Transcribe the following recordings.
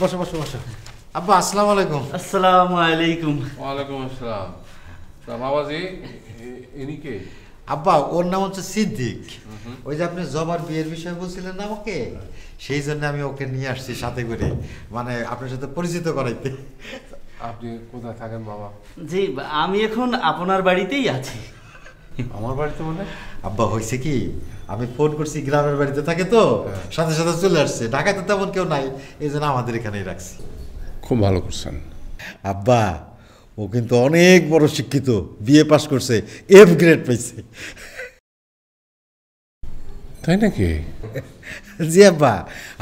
বসো বসো বসো আব্বা আসসালামু আলাইকুম আসসালামু আলাইকুম ওয়ালাইকুম আসসালাম তা বাবাজি ইনি কে আব্বা ওর নাম হচ্ছে সিদ্দিক ওই যে আপনি জবার বিয়ের বিষয়ে বলছিলেন না আমাকে সেই জন্য আমি ওকে নিয়ে আসছি সাথে করে মানে আপনার সাথে পরিচিত করাইতে আপনি কোথায় থাকেন বাবা জি আমি এখন আপনার বাড়িতেই আছি আমার বাড়িতে মানে আব্বা হয়েছে কি আমি ফোন করছি গ্রামের বাড়িতে থাকে তো হ্যাঁ। সাথে সাথে চলে আসছে ঢাকায় তো তেমন কেউ নাই এই জন্য আমাদের এখানেই রাখছি খুব ভালো করছেন আব্বা ও কিন্তু অনেক বড় শিক্ষিত বিএ পাশ করছে এফ গ্রেড পেয়েছে তাই নাকি জি আব্বা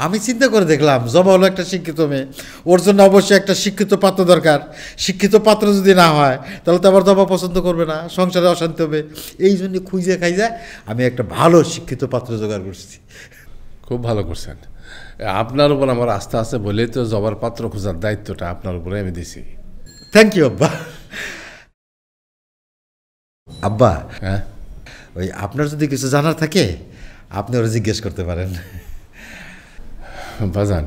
আমি চিন্তা করে দেখলাম জবা হলো একটা শিক্ষিত মেয়ে ওর জন্য অবশ্যই একটা শিক্ষিত পাত্র দরকার শিক্ষিত পাত্র যদি না হয় তাহলে তো আবার জবা পছন্দ করবে না সংসারে অশান্তি হবে এই জন্য খুঁজে যায় আমি একটা ভালো শিক্ষিত পাত্র জোগাড় করছি খুব ভালো করছেন আপনার উপর আমার আস্থা আছে বলেই তো জবার পাত্র খোঁজার দায়িত্বটা আপনার উপরে আমি দিছি থ্যাংক ইউ আব্বা আব্বা হ্যাঁ ওই আপনার যদি কিছু জানার থাকে আপনি ওরা জিজ্ঞেস করতে পারেন বাজান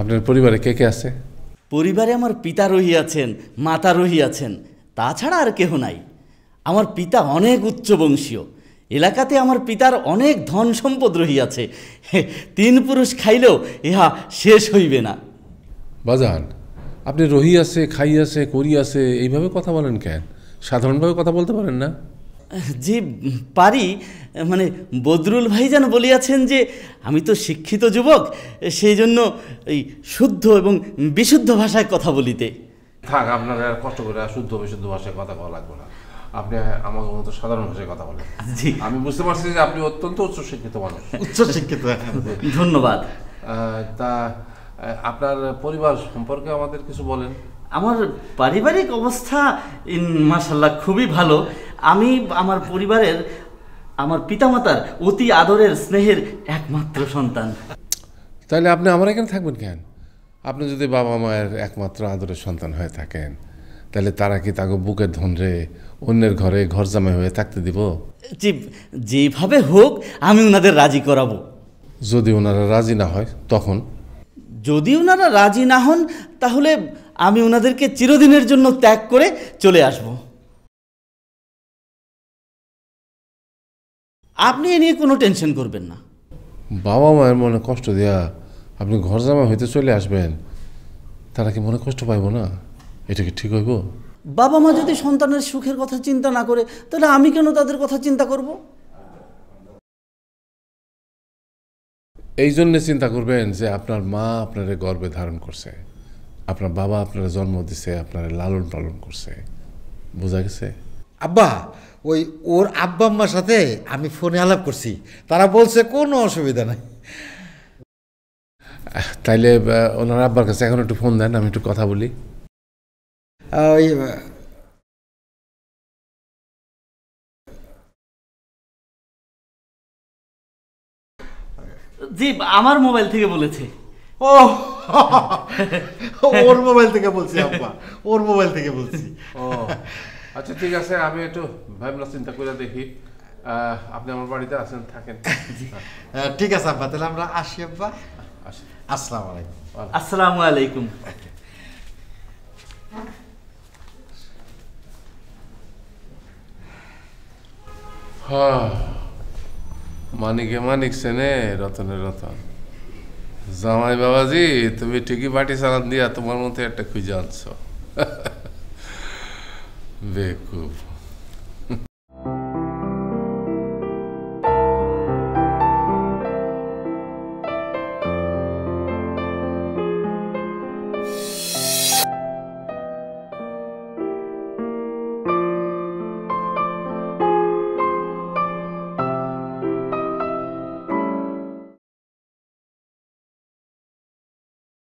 আপনার পরিবারে কে কে আছে পরিবারে আমার পিতা রহিয়াছেন মাতা রহিয়াছেন তাছাড়া আর কেহ নাই আমার পিতা অনেক উচ্চবংশীয় এলাকাতে আমার পিতার অনেক ধন সম্পদ রহিয়াছে তিন পুরুষ খাইলেও ইহা শেষ হইবে না বাজান আপনি রহিয়াছে খাইয়াছে করিয়াছে এইভাবে কথা বলেন কেন সাধারণভাবে কথা বলতে পারেন না যে পারি মানে বদরুল ভাই যেন বলিয়াছেন যে আমি তো শিক্ষিত যুবক সেই জন্য এই শুদ্ধ এবং বিশুদ্ধ ভাষায় কথা বলিতে থাক আপনারা আর কষ্ট করে শুদ্ধ বিশুদ্ধ ভাষায় কথা বলা লাগবে না আপনি আমার মতো সাধারণ ভাষায় কথা বলেন জি আমি বুঝতে পারছি যে আপনি অত্যন্ত উচ্চ শিক্ষিত মানুষ উচ্চ শিক্ষিত হ্যাঁ। ধন্যবাদ তা আপনার পরিবার সম্পর্কে আমাদের কিছু বলেন আমার পারিবারিক অবস্থা মাসাল্লাহ খুবই ভালো আমি আমার পরিবারের আমার পিতামাতার অতি আদরের স্নেহের একমাত্র সন্তান তাহলে আপনি আমার এখানে থাকবেন কেন আপনি যদি বাবা মায়ের একমাত্র আদরের সন্তান হয়ে থাকেন তাহলে তারা কি তাকে বুকের ধনরে অন্যের ঘরে ঘর জামে হয়ে থাকতে দিব জি যেভাবে হোক আমি ওনাদের রাজি করাবো যদি ওনারা রাজি না হয় তখন যদি ওনারা রাজি না হন তাহলে আমি ওনাদেরকে চিরদিনের জন্য ত্যাগ করে চলে আসবো আপনি এ নিয়ে কোনো টেনশন করবেন না বাবা মায়ের মনে কষ্ট দেয়া আপনি ঘর জামা হইতে চলে আসবেন তারা কি মনে কষ্ট পাইব না এটা কি ঠিক হইব বাবা মা যদি সন্তানের সুখের কথা চিন্তা না করে তাহলে আমি কেন তাদের কথা চিন্তা করব এই জন্য চিন্তা করবেন যে আপনার মা আপনার গর্বে ধারণ করছে আপনার বাবা আপনার জন্ম দিছে আপনার লালন পালন করছে বোঝা গেছে আব্বা ওই ওর আব্বা আম্মার সাথে আমি ফোনে আলাপ করছি তারা বলছে কোনো অসুবিধা নাই তাইলে ওনার আব্বার কাছে এখন একটু ফোন দেন আমি একটু কথা বলি ওই জি আমার মোবাইল থেকে বলেছে ও ওর মোবাইল থেকে বলছি আব্বা ওর মোবাইল থেকে বলছি ও আচ্ছা ঠিক আছে আমি একটু ভাবনা চিন্তা করে দেখি আপনি আমার বাড়িতে আছেন থাকেন ঠিক আছে আব্বা তাহলে আমরা আসি আব্বা আসসালামু আলাইকুম আসসালামু আলাইকুম মানিকে হ্যাঁ, মানিক সেনে রতনে রতন জামাই বাবাজি তুমি ঠিকই বাটি সালাদ দিয়া তোমার মতো একটা খুঁজে আনছো Vê,